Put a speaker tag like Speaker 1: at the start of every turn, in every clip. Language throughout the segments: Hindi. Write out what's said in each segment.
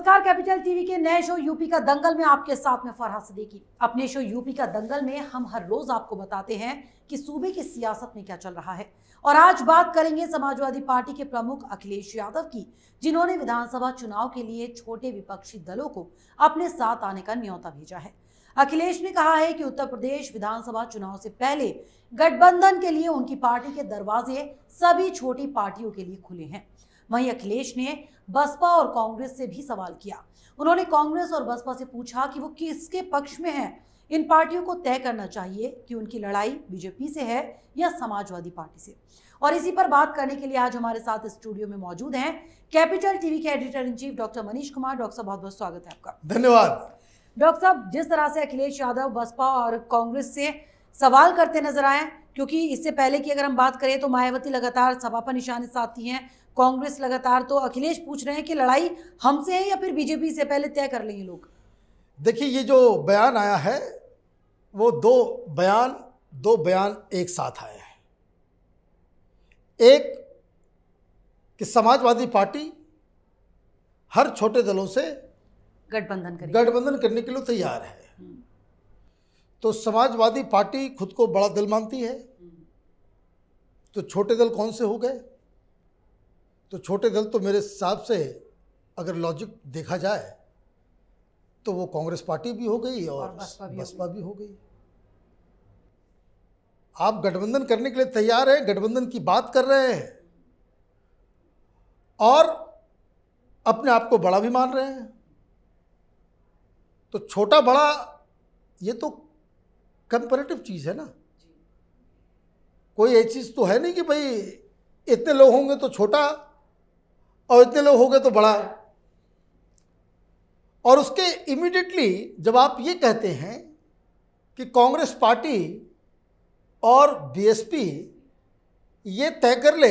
Speaker 1: नमस्कार कैपिटल टीवी के नए शो यूपी का दंगल में आपके साथ में फरहा सदीकी अपने शो यूपी का दंगल में हम हर रोज आपको बताते हैं कि सूबे की सियासत में क्या चल रहा है और आज बात करेंगे समाजवादी पार्टी के प्रमुख अखिलेश यादव की जिन्होंने विधानसभा चुनाव के लिए छोटे विपक्षी दलों को अपने साथ आने का न्यौता भेजा है अखिलेश ने कहा है कि उत्तर प्रदेश विधानसभा चुनाव से पहले गठबंधन के लिए उनकी पार्टी के दरवाजे सभी छोटी पार्टियों के लिए खुले हैं वहीं अखिलेश ने बसपा और कांग्रेस से भी सवाल किया उन्होंने कांग्रेस और बसपा से पूछा कि वो किसके पक्ष में हैं इन पार्टियों को तय करना चाहिए कि उनकी लड़ाई बीजेपी से है या समाजवादी पार्टी से और इसी पर बात करने के लिए आज हमारे साथ स्टूडियो में मौजूद हैं कैपिटल टीवी के editor in chief doctor Manish Kumar doctor साहब बहुत बहुत स्वागत है आपका धन्यवाद डॉक्टर साहब जिस तरह से अखिलेश यादव बसपा और कांग्रेस से सवाल करते नजर आए क्योंकि इससे पहले की अगर हम बात करें तो मायावती लगातार सपा पर निशाने साधती हैं कांग्रेस लगातार तो अखिलेश पूछ रहे हैं कि लड़ाई हमसे है या फिर बीजेपी से पहले तय कर लेंगे लोग
Speaker 2: देखिए ये जो बयान आया है वो दो बयान दो बयान एक साथ आए हैं एक कि समाजवादी पार्टी हर छोटे दलों से गठबंधन कर गठबंधन करने के लिए तैयार है हम्म। तो समाजवादी पार्टी खुद को बड़ा दल मानती है हम्म। तो छोटे दल कौन से हो गए तो छोटे दल तो मेरे हिसाब से अगर लॉजिक देखा जाए तो वो कांग्रेस पार्टी भी हो गई और, और बसपा भी, भी हो गई आप गठबंधन करने के लिए तैयार हैं गठबंधन की बात कर रहे हैं और अपने आप को बड़ा भी मान रहे हैं तो छोटा बड़ा ये तो कंपेरेटिव चीज़ है ना कोई ऐसी चीज़ तो है नहीं कि भाई इतने लोग होंगे तो छोटा और इतने लोग हो गए तो बड़ा है और उसके इमीडिएटली जब आप ये कहते हैं कि कांग्रेस पार्टी और बीएसपी ये तय कर ले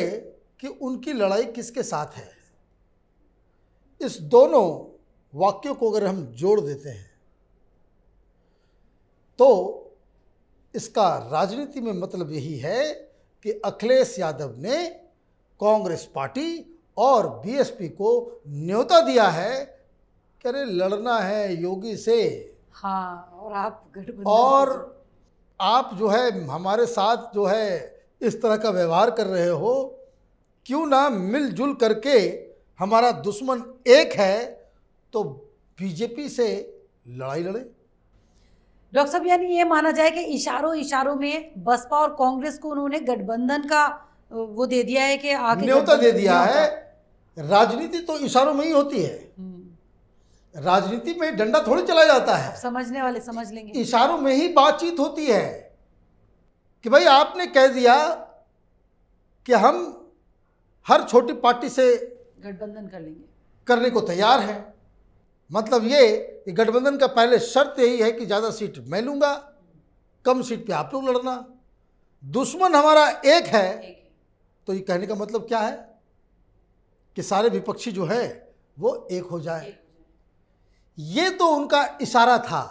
Speaker 2: कि उनकी लड़ाई किसके साथ है इस दोनों वाक्यों को अगर हम जोड़ देते हैं तो इसका राजनीति में मतलब यही है कि अखिलेश यादव ने कांग्रेस पार्टी और बीएसपी को न्योता दिया है कि अरे लड़ना है योगी से
Speaker 1: हाँ और आप और
Speaker 2: आप जो है हमारे साथ जो है इस तरह का व्यवहार कर रहे हो क्यों ना मिलजुल करके हमारा दुश्मन एक है तो बीजेपी से लड़ाई लड़े
Speaker 1: डॉक्टर साहब यानी ये माना जाए कि इशारों इशारों में बसपा और कांग्रेस को उन्होंने गठबंधन का वो दे दिया है कि आगे न्योता दे दिया है
Speaker 2: राजनीति तो इशारों में ही होती है हम्म। राजनीति में डंडा थोड़ी चला जाता
Speaker 1: है समझने वाले समझ लेंगे
Speaker 2: इशारों में ही बातचीत होती है कि भाई आपने कह दिया कि हम हर छोटी पार्टी से
Speaker 1: गठबंधन कर लेंगे
Speaker 2: करने को तैयार है मतलब ये कि गठबंधन का पहले शर्त यही है कि ज़्यादा सीट मैं लूँगा कम सीट पे आप लोग लड़ना दुश्मन हमारा एक है तो ये कहने का मतलब क्या है कि सारे विपक्षी जो है वो एक हो जाए ये तो उनका इशारा था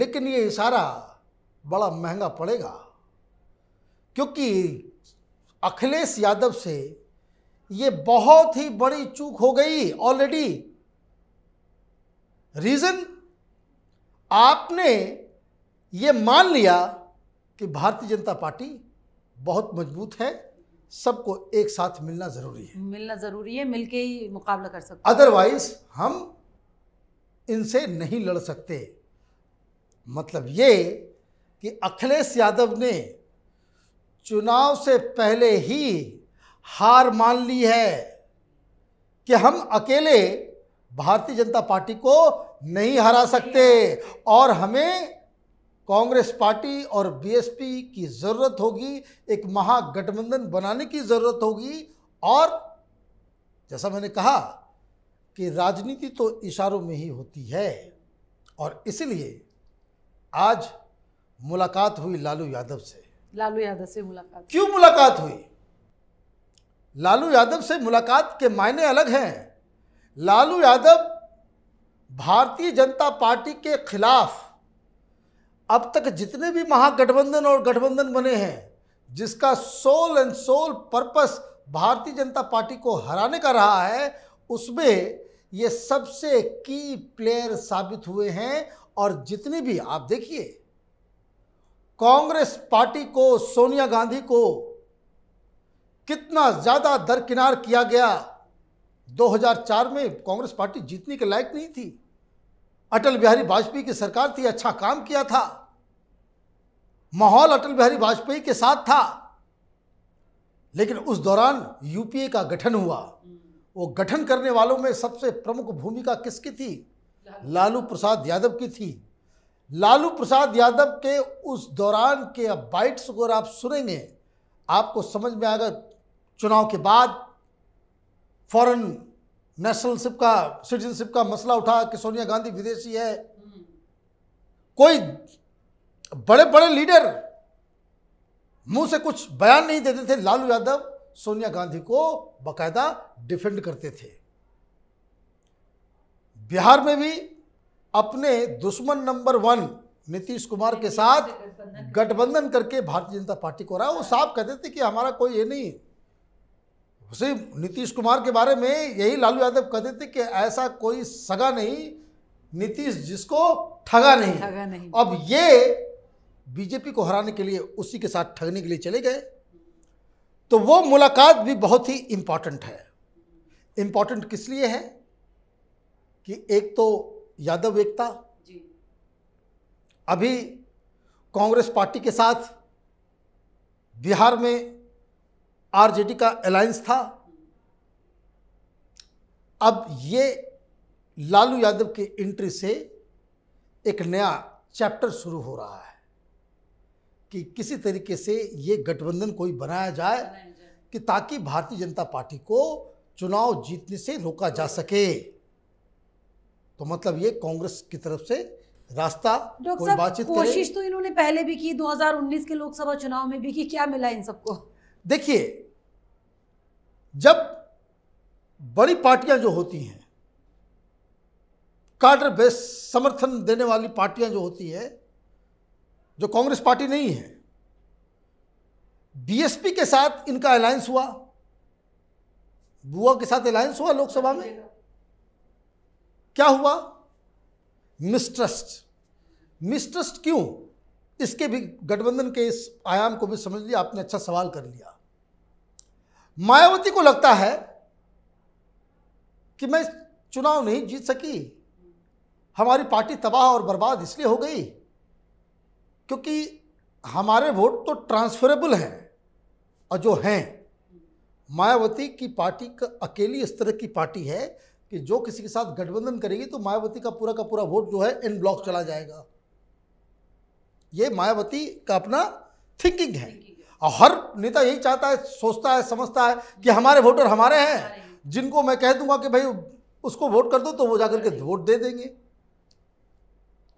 Speaker 2: लेकिन ये इशारा बड़ा महंगा पड़ेगा क्योंकि अखिलेश यादव से ये बहुत ही बड़ी चूक हो गई ऑलरेडी रीज़न आपने ये मान लिया कि भारतीय जनता पार्टी बहुत मजबूत है सबको एक साथ मिलना ज़रूरी है
Speaker 1: मिलना ज़रूरी है मिलके ही मुकाबला कर सकते अदरवाइज
Speaker 2: हम इनसे नहीं लड़ सकते मतलब ये कि अखिलेश यादव ने चुनाव से पहले ही हार मान ली है कि हम अकेले भारतीय जनता पार्टी को नहीं हरा सकते और हमें कांग्रेस पार्टी और बीएसपी की ज़रूरत होगी एक महागठबंधन बनाने की ज़रूरत होगी और जैसा मैंने कहा कि राजनीति तो इशारों में ही होती है और इसलिए आज मुलाकात हुई लालू यादव से
Speaker 1: लालू यादव से मुलाकात
Speaker 2: क्यों मुलाकात हुई लालू यादव से मुलाकात के मायने अलग हैं लालू यादव भारतीय जनता पार्टी के खिलाफ अब तक जितने भी महागठबंधन और गठबंधन बने हैं जिसका सोल एंड सोल पर्पस भारतीय जनता पार्टी को हराने का रहा है उसमें ये सबसे की प्लेयर साबित हुए हैं और जितनी भी आप देखिए कांग्रेस पार्टी को सोनिया गांधी को कितना ज़्यादा दरकिनार किया गया 2004 में कांग्रेस पार्टी जीतने के लायक नहीं थी अटल बिहारी वाजपेयी की सरकार थी अच्छा काम किया था माहौल अटल बिहारी वाजपेयी के साथ था लेकिन उस दौरान यूपीए का गठन हुआ वो गठन करने वालों में सबसे प्रमुख भूमिका किसकी थी लालू प्रसाद यादव की थी लालू प्रसाद यादव के उस दौरान के अब बाइट्स अगर आप सुनेंगे आपको समझ में आएगा चुनाव के बाद फौरन नेशनलशिप का सिटीजनशिप का मसला उठा कि सोनिया गांधी विदेशी है कोई बड़े बड़े लीडर मुंह से कुछ बयान नहीं देते थे लालू यादव सोनिया गांधी को बकायदा डिफेंड करते थे बिहार में भी अपने दुश्मन नंबर वन नीतीश कुमार के साथ गठबंधन करके भारतीय जनता पार्टी को रहा वो साफ कहते थे कि हमारा कोई ये नहीं है उसे नीतीश कुमार के बारे में यही लालू यादव कहते थे कि ऐसा कोई सगा नहीं नीतीश जिसको ठगा नहीं ठगा नहीं अब ये बीजेपी को हराने के लिए उसी के साथ ठगने के लिए चले गए तो वो मुलाकात भी बहुत ही इम्पॉर्टेंट है इम्पॉर्टेंट किस लिए है कि एक तो यादव एकता अभी कांग्रेस पार्टी के साथ बिहार में आरजेडी का अलायंस था अब ये लालू यादव के एंट्री से एक नया चैप्टर शुरू हो रहा है कि किसी तरीके से ये गठबंधन कोई बनाया जाए कि ताकि भारतीय जनता पार्टी को चुनाव जीतने से रोका जा सके तो मतलब ये कांग्रेस की तरफ से रास्ता कोई बातचीत कोशिश तो
Speaker 1: इन्होंने पहले भी की 2019 के लोकसभा चुनाव में भी की क्या मिला इन सबको
Speaker 2: देखिए जब बड़ी पार्टियां जो होती हैं कार्डर बेस समर्थन देने वाली पार्टियां जो होती हैं जो कांग्रेस पार्टी नहीं है बीएसपी के साथ इनका अलायंस हुआ बुआ के साथ अलायंस हुआ लोकसभा में क्या हुआ मिसट्रस्ट मिसट्रस्ट क्यों इसके भी गठबंधन के इस आयाम को भी समझ लिया आपने अच्छा सवाल कर लिया मायावती को लगता है कि मैं चुनाव नहीं जीत सकी हमारी पार्टी तबाह और बर्बाद इसलिए हो गई क्योंकि हमारे वोट तो ट्रांसफरेबल हैं और जो हैं मायावती की पार्टी का अकेली इस तरह की पार्टी है कि जो किसी के साथ गठबंधन करेगी तो मायावती का पूरा का पूरा वोट जो है इन ब्लॉक चला जाएगा ये मायावती का अपना थिंकिंग है और हर नेता यही चाहता है सोचता है समझता है कि हमारे वोटर हमारे हैं जिनको मैं कह दूंगा कि भाई उसको वोट कर दो तो वो जाकर के वोट दे देंगे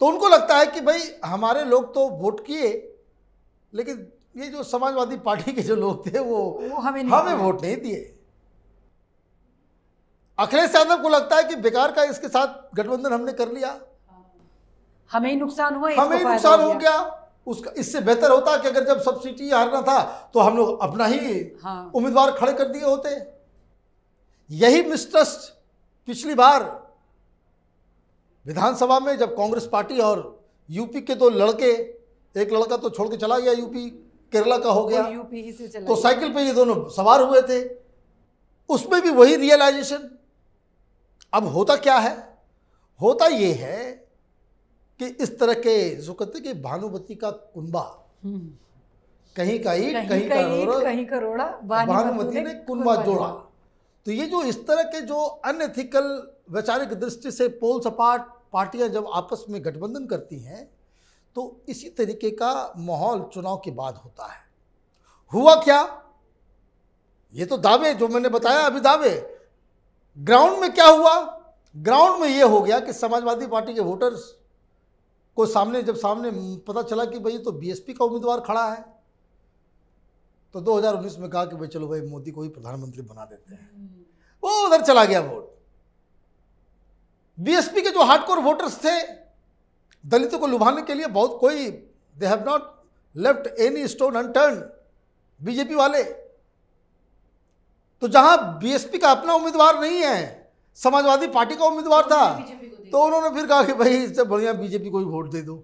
Speaker 2: तो उनको लगता है कि भाई हमारे लोग तो वोट किए लेकिन ये जो समाजवादी पार्टी के जो लोग थे वो, वो हमें हमें वोट नहीं दिए अखिलेश यादव को लगता है कि बेकार का इसके साथ गठबंधन हमने कर
Speaker 1: लिया हमें नुकसान हुआ हमें नुकसान हो गया, गया।
Speaker 2: उसका इससे बेहतर होता कि अगर जब सब हारना था तो हम लोग अपना ही हाँ। उम्मीदवार खड़े कर दिए होते यही मिसट्रस्ट पिछली बार विधानसभा में जब कांग्रेस पार्टी और यूपी के दो तो लड़के एक लड़का तो छोड़ के चला गया यूपी
Speaker 1: केरला का हो गया
Speaker 2: यूपी ही से चला तो साइकिल पे ये दोनों सवार हुए थे उसमें भी वही रियलाइजेशन अब होता क्या है होता ये है कि इस तरह के जो कहते कि भानुमती का कुंबा हम्म। कहीं का ईट कहीं, कहीं का करोड़ा
Speaker 1: कहीं करोड़ा भानुमति ने कुंबा जोड़ा
Speaker 2: तो ये जो इस तरह के जो अनएथिकल वैचारिक दृष्टि से पोल सपाट पार्टियां जब आपस में गठबंधन करती हैं तो इसी तरीके का माहौल चुनाव के बाद होता है हुआ क्या ये तो दावे जो मैंने बताया अभी दावे ग्राउंड में क्या हुआ ग्राउंड में ये हो गया कि समाजवादी पार्टी के वोटर्स को सामने जब सामने पता चला कि भाई तो बीएसपी का उम्मीदवार खड़ा है तो 2019 में कहा कि भाई चलो भाई मोदी को ही प्रधानमंत्री बना देते हैं हम्म। वो उधर चला गया वोट बीएसपी के जो हार्डकोर वोटर्स थे दलितों को लुभाने के लिए बहुत कोई they have not left any stone unturn BJP वाले तो जहां बीएसपी का अपना उम्मीदवार नहीं है समाजवादी पार्टी का उम्मीदवार था तो उन्होंने फिर कहा कि भाई इससे बढ़िया बीजेपी को ही वोट दे दो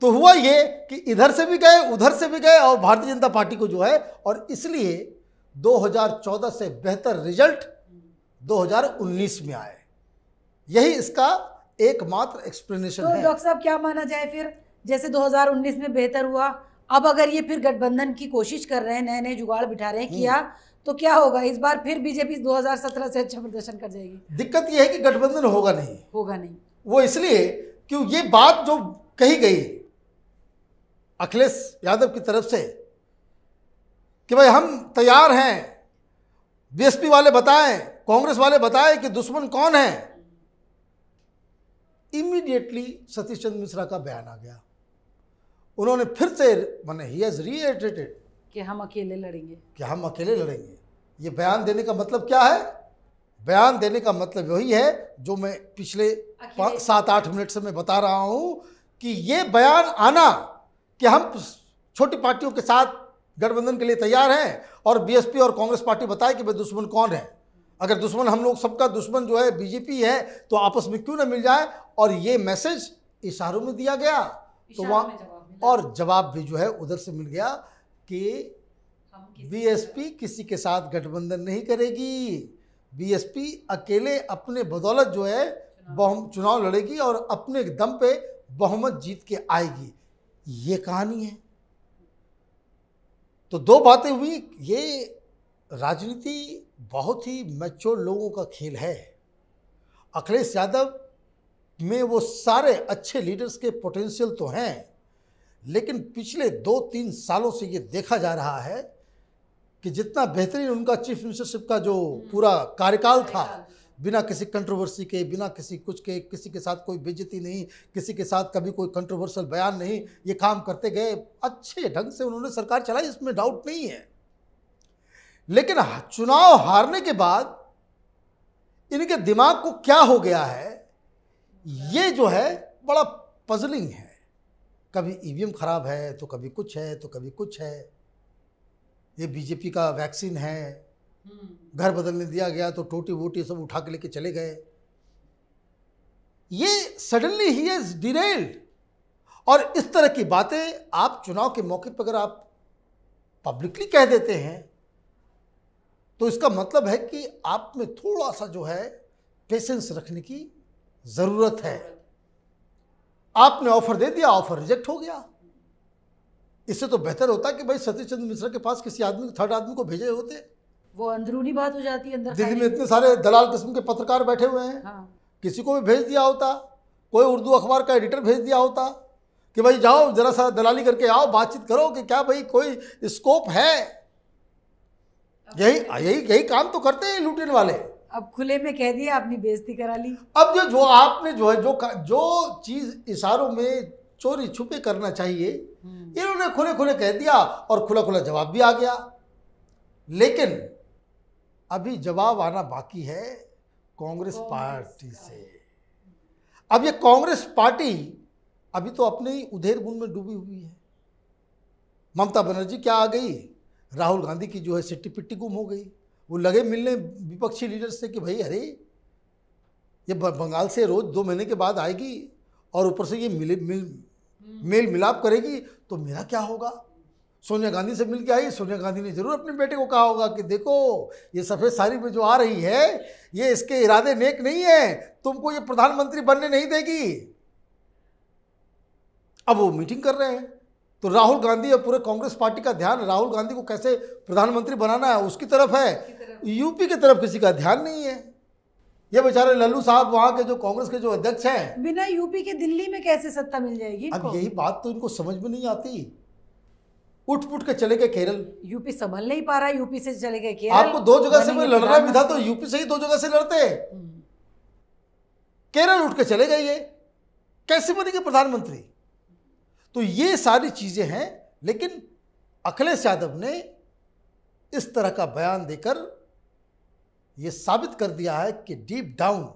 Speaker 2: तो हुआ ये कि इधर से भी गए उधर से भी गए और भारतीय जनता पार्टी को जो है और इसलिए 2014 से बेहतर रिजल्ट 2019 में आए यही इसका एकमात्र एक्सप्लेनेशन तो है डॉक्टर
Speaker 1: साहब क्या माना जाए फिर जैसे 2019 में बेहतर हुआ अब अगर ये फिर गठबंधन की कोशिश कर रहे हैं नए नए जुगाड़ बिठा रहे हैं हम्म। किया तो क्या होगा इस बार फिर बीजेपी 2017 से अच्छा प्रदर्शन कर जाएगी
Speaker 2: दिक्कत यह है कि गठबंधन होगा नहीं होगा नहीं वो इसलिए क्यों ये बात जो कही गई अखिलेश यादव की तरफ से कि भाई हम तैयार हैं बीएसपी वाले बताएं कांग्रेस वाले बताएं कि दुश्मन कौन है इमीडिएटली सतीश चंद्र मिश्रा का बयान आ गया उन्होंने फिर से मैंने ही एज रीएटेटेड
Speaker 1: कि हम अकेले लड़ेंगे
Speaker 2: कि हम अकेले लड़ेंगे ये बयान देने का मतलब क्या है बयान देने का मतलब वही है जो मैं पिछले सात आठ मिनट से मैं बता रहा हूँ कि ये बयान आना कि हम छोटी पार्टियों के साथ गठबंधन के लिए तैयार हैं और बीएसपी और कांग्रेस पार्टी बताए कि भाई दुश्मन कौन है अगर दुश्मन हम लोग सबका दुश्मन जो है बीजेपी है तो आपस में क्यों ना मिल जाए और ये मैसेज इशारों में दिया गया तो वहाँ और जवाब भी जो है उधर से मिल गया कि बीएसपी किसी के साथ गठबंधन नहीं करेगी बीएसपी अकेले अपने बदौलत जो है बहुम चुनाव लड़ेगी और अपने दम पे बहुमत जीत के आएगी ये कहानी है तो दो बातें हुई ये राजनीति बहुत ही मैच्योर लोगों का खेल है अखिलेश यादव में वो सारे अच्छे लीडर्स के पोटेंशियल तो हैं लेकिन पिछले दो तीन सालों से ये देखा जा रहा है कि जितना बेहतरीन उनका चीफ मिनिस्टरशिप का जो हम्म। पूरा कार्यकाल था बिना किसी कंट्रोवर्सी के बिना किसी कुछ के किसी के साथ कोई बेजती नहीं किसी के साथ कभी कोई कंट्रोवर्शियल बयान नहीं ये काम करते गए अच्छे ढंग से उन्होंने सरकार चलाई इसमें डाउट नहीं है लेकिन चुनाव हारने के बाद इनके दिमाग को क्या हो गया है ये जो है बड़ा पजलिंग है कभी ई ख़राब है तो कभी कुछ है तो कभी कुछ है ये बीजेपी का वैक्सीन है हम्म। घर बदलने दिया गया तो टोटी वोटी सब उठा के लेके चले गए ये सडनली ही इज डिरेल्ड और इस तरह की बातें आप चुनाव के मौके पर अगर आप पब्लिकली कह देते हैं तो इसका मतलब है कि आप में थोड़ा सा जो है पेशेंस रखने की ज़रूरत है आपने ऑफर दे दिया ऑफर रिजेक्ट हो गया इससे तो बेहतर होता कि भाई सतीश चंद्र मिश्रा के पास किसी आदमी थर्ड आदमी को भेजे होते
Speaker 1: वो अंदरूनी बात हो जाती है अंदर दिल्ली में इतने सारे दलाल किस्म
Speaker 2: के पत्रकार बैठे हुए हैं हाँ। किसी को भी भेज दिया होता कोई उर्दू अखबार का एडिटर भेज दिया होता कि भाई जाओ जरा सा दलाली करके आओ बातचीत करो कि क्या भाई कोई स्कोप है यही यही यही काम तो करते हैं लुटेन वाले
Speaker 1: अब खुले में कह दिया आपने बेइज्जती करा ली
Speaker 2: अब जो जो आपने जो है जो जो चीज इशारों में चोरी छुपे करना चाहिए हम्म। इन्होंने खुले खुले कह दिया और खुला खुला जवाब भी आ गया लेकिन अभी जवाब आना बाकी है कांग्रेस पार्टी से अब ये कांग्रेस पार्टी अभी तो अपने ही उधेर बुन में डूबी हुई है ममता बनर्जी क्या आ गई राहुल गांधी की जो है सिट्टी पिट्टी गुम हो गई वो लगे मिलने विपक्षी लीडर से कि भाई अरे ये बंगाल से रोज़ दो महीने के बाद आएगी और ऊपर से ये मिले मिल हम्म। मेल मिलाप करेगी तो मेरा क्या होगा सोनिया गांधी से मिल के आई सोनिया गांधी ने जरूर अपने बेटे को कहा होगा कि देखो ये सफ़ेद साड़ी में जो आ रही है ये इसके इरादे नेक नहीं है तुमको ये प्रधानमंत्री बनने नहीं देगी अब वो मीटिंग कर रहे हैं तो राहुल गांधी और पूरे कांग्रेस पार्टी का ध्यान राहुल गांधी को कैसे प्रधानमंत्री बनाना है उसकी तरफ है यूपी की तरफ किसी का ध्यान नहीं है ये बेचारे लल्लू साहब वहाँ के जो कांग्रेस के जो अध्यक्ष हैं
Speaker 1: बिना यूपी के दिल्ली में कैसे सत्ता मिल जाएगी अब यही
Speaker 2: बात तो इनको समझ में नहीं आती उठ पुट के चले गए केरल
Speaker 1: यूपी संभल नहीं पा रहा यूपी से चले गए केरल आपको दो जगह से में लड़ना भी था
Speaker 2: तो यूपी से ही दो जगह से लड़ते हम्म। केरल उठ के चले गए ये कैसे बनेंगे प्रधानमंत्री तो ये सारी चीजें हैं लेकिन अखिलेश यादव ने इस तरह का बयान देकर ये साबित कर दिया है कि डीप डाउन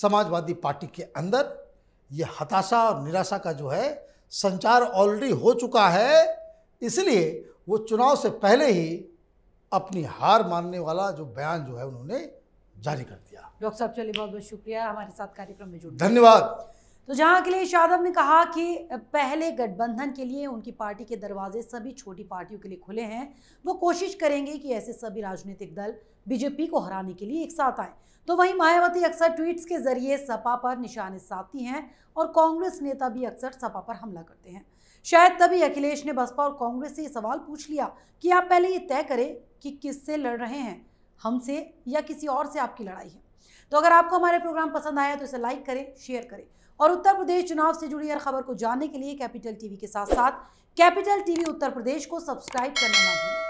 Speaker 2: समाजवादी पार्टी के अंदर ये हताशा और निराशा का जो है संचार ऑलरेडी हो चुका है इसलिए वो चुनाव से पहले ही अपनी हार मानने वाला जो बयान जो है उन्होंने जारी कर दिया
Speaker 1: डॉक्टर साहब चलिए बहुत बहुत शुक्रिया हमारे साथ कार्यक्रम में जुड़ धन्यवाद तो जहां अखिलेश यादव ने कहा कि पहले गठबंधन के लिए उनकी पार्टी के दरवाजे सभी छोटी पार्टियों के लिए खुले हैं वो कोशिश करेंगे कि ऐसे सभी राजनीतिक दल बीजेपी को हराने के लिए एक साथ आए तो वहीं मायावती अक्सर ट्वीट्स के जरिए सपा पर निशाने साधती हैं और कांग्रेस नेता भी अक्सर सपा पर हमला करते हैं शायद तभी अखिलेश ने बसपा और कांग्रेस से ये सवाल पूछ लिया कि आप पहले ये तय करें कि किससे लड़ रहे हैं हमसे या किसी और से आपकी लड़ाई है तो अगर आपको हमारे प्रोग्राम पसंद आया तो इसे लाइक करें शेयर करें और उत्तर प्रदेश चुनाव से जुड़ी हर खबर को जानने के लिए कैपिटल टीवी के साथ साथ कैपिटल टीवी उत्तर प्रदेश को सब्सक्राइब करना ना भूलें